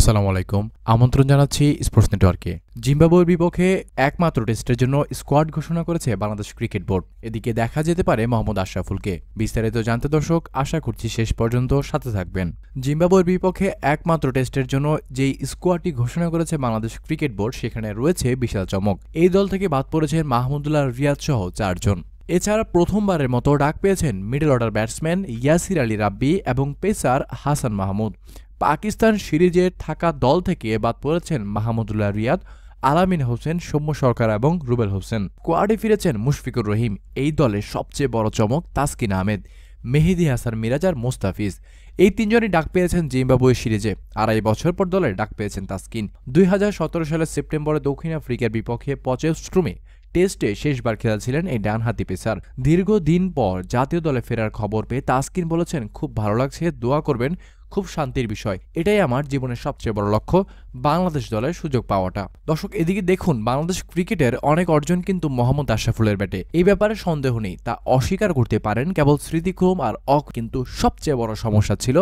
আসসালামু আলাইকুম আমন্ত্রণ জানাচ্ছি স্পোর্টস নেটওয়ার্কে জিম্বাবুয়ের বিপক্ষে একমাত্র টেস্টের জন্য স্কোয়াড ঘোষণা করেছে বাংলাদেশ ক্রিকেট বোর্ড এদিকে দেখা যেতে পারে মোহাম্মদ আশরাফুলকে বিস্তারিত জানতে দর্শক আশা করছি শেষ পর্যন্ত সাথে থাকবেন জিম্বাবুয়ের বিপক্ষে একমাত্র টেস্টের জন্য যেই স্কোয়াডটি ঘোষণা করেছে বাংলাদেশ ক্রিকেট বোর্ড সেখানে রয়েছে বিশাল চমক এই দল থেকে বাদ পড়েছেন মাহমুদুল্লাহ রিয়াদ সহ চারজন এছাড়া প্রথমবারের মতো ডাক পেয়েছেন middle order batsman Yasir Ali Rabbi এবং পেসার হাসান মাহমুদ পাকিস্তান সিরিজে থাকা দল থেকে বাদ পড়েছেন মাহমুদুল্লাহ রিয়াদ আলামিন হোসেন সৌম্য সরকার এবং রুবেল হোসেন কোয়াডে ফিরেছেন মুশফিকুর রহিম এই দলের সবচেয়ে বড় চমক তাসকিন আহমেদ মেহেদি হাসান মিরাজ আর মোস্তাফিজ এই তিনজনই ডাক পেয়েছেন জিম্বাবুয়ে সিরিজে আড়াই বছর পর দলে ডাক পেয়েছেন তাসকিন দুই সালের সেপ্টেম্বরে দক্ষিণ আফ্রিকার বিপক্ষে পচেস্ট্রুমে টেস্টে শেষবার খেলেছিলেন এই ডানহাতি পেসার দীর্ঘদিন পর জাতীয় দলে ফেরার খবর পেয়ে তাসকিন বলেছেন খুব ভালো লাগছে দোয়া করবেন খুব শান্তির বিষয় এটাই আমার জীবনের সবচেয়ে বড় লক্ষ্য বাংলাদেশ দলের সুযোগ পাওয়াটা দর্শক এদিকে দেখুন বাংলাদেশ ক্রিকেটের অনেক অর্জন কিন্তু মোহাম্মদ আশরাফুলের ব্যাটে এই ব্যাপারে সন্দেহ নেই তা অস্বীকার করতে পারেন কেবল স্মৃতিক্রম আর অক কিন্তু সবচেয়ে বড় সমস্যা ছিল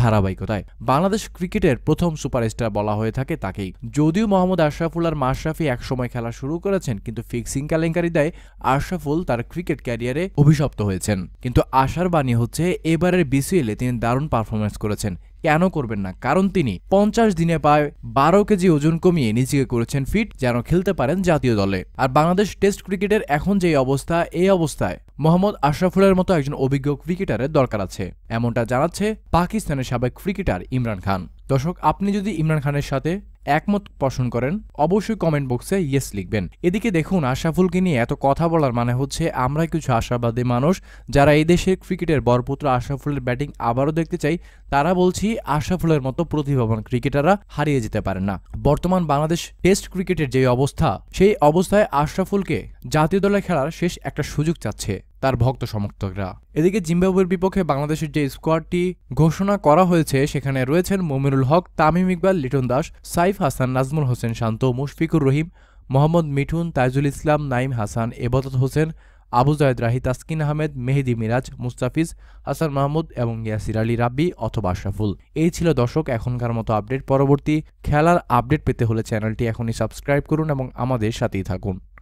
ধারাবাহিকতায় বাংলাদেশ ক্রিকেটের প্রথম সুপারস্টার বলা হয়ে থাকে তাকেই যদিও মোহাম্মদ আর মাশরাফি একসময় খেলা শুরু করেছেন কিন্তু ফিক্সিং কেলেঙ্কারি দেয় আশরাফুল তার ক্রিকেট ক্যারিয়ারে অভিশপ্ত হয়েছেন কিন্তু আশার বাণী হচ্ছে এবারের বিসিএলে তিনি দারুণ পারফরমেন্স করেছেন কেন করবেন না কারণ তিনি পঞ্চাশ দিনে পায় বারো কেজি ওজন কমিয়ে নিজেকে করেছেন ফিট যেন খেলতে পারেন জাতীয় দলে আর বাংলাদেশ টেস্ট ক্রিকেটের এখন যে অবস্থা এই অবস্থায় মোহাম্মদ আশরাফুলের মতো একজন অভিজ্ঞ ক্রিকেটারের দরকার আছে এমনটা জানাচ্ছে পাকিস্তানের সাবেক ক্রিকেটার ইমরান খান দর্শক আপনি যদি ইমরান খানের সাথে একমত পোষণ করেন অবশ্যই কমেন্ট বক্সে ইয়েস লিখবেন এদিকে দেখুন আশরাফুলকে নিয়ে এত কথা বলার মানে হচ্ছে আমরা কিছু আশাবাদী মানুষ যারা এই দেশের ক্রিকেটের বরপুত্র আশরাফুলের ব্যাটিং আবারও দেখতে চাই তারা বলছি আশাফুলের মতো প্রতিভাবান ক্রিকেটাররা হারিয়ে যেতে পারেন না বর্তমান বাংলাদেশ টেস্ট ক্রিকেটের যে অবস্থা সেই অবস্থায় আশরাফুলকে জাতীয় দলে খেলার শেষ একটা সুযোগ চাচ্ছে তার ভক্ত সমর্থকরা এদিকে জিম্বাবুয়ের বিপক্ষে বাংলাদেশের যে স্কোয়াডটি ঘোষণা করা হয়েছে সেখানে রয়েছেন মোমিনুল হক তামিম ইকবাল লিটন দাস সাইফ হাসান নাজমুল হোসেন শান্ত মুশফিকুর রহিম মোহাম্মদ মিঠুন তাইজুল ইসলাম নাইম হাসান এবাদত হোসেন আবু জায়দ রাহি তাসকিন আহমেদ মেহেদি মিরাজ মুস্তাফিজ হাসান মাহমুদ এবং ইয়াসির আলী রাব্বি অথবা আশরাফুল এই ছিল দর্শক এখনকার মতো আপডেট পরবর্তী খেলার আপডেট পেতে হলে চ্যানেলটি এখনই সাবস্ক্রাইব করুন এবং আমাদের সাথেই থাকুন